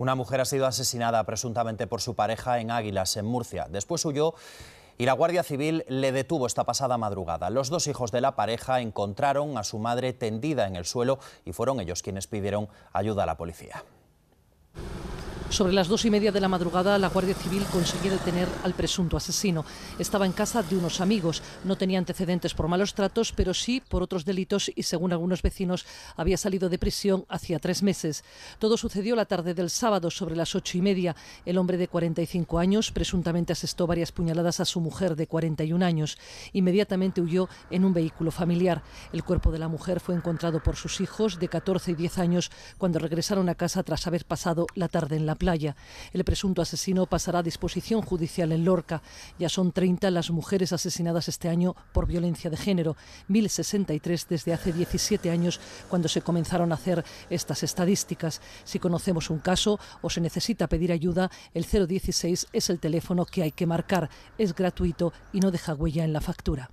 Una mujer ha sido asesinada presuntamente por su pareja en Águilas, en Murcia. Después huyó y la Guardia Civil le detuvo esta pasada madrugada. Los dos hijos de la pareja encontraron a su madre tendida en el suelo y fueron ellos quienes pidieron ayuda a la policía. Sobre las dos y media de la madrugada, la Guardia Civil consiguió detener al presunto asesino. Estaba en casa de unos amigos. No tenía antecedentes por malos tratos, pero sí por otros delitos y, según algunos vecinos, había salido de prisión hacía tres meses. Todo sucedió la tarde del sábado, sobre las ocho y media. El hombre de 45 años presuntamente asestó varias puñaladas a su mujer de 41 años. Inmediatamente huyó en un vehículo familiar. El cuerpo de la mujer fue encontrado por sus hijos de 14 y 10 años cuando regresaron a casa tras haber pasado la tarde en la playa. El presunto asesino pasará a disposición judicial en Lorca. Ya son 30 las mujeres asesinadas este año por violencia de género, 1063 desde hace 17 años cuando se comenzaron a hacer estas estadísticas. Si conocemos un caso o se necesita pedir ayuda, el 016 es el teléfono que hay que marcar. Es gratuito y no deja huella en la factura.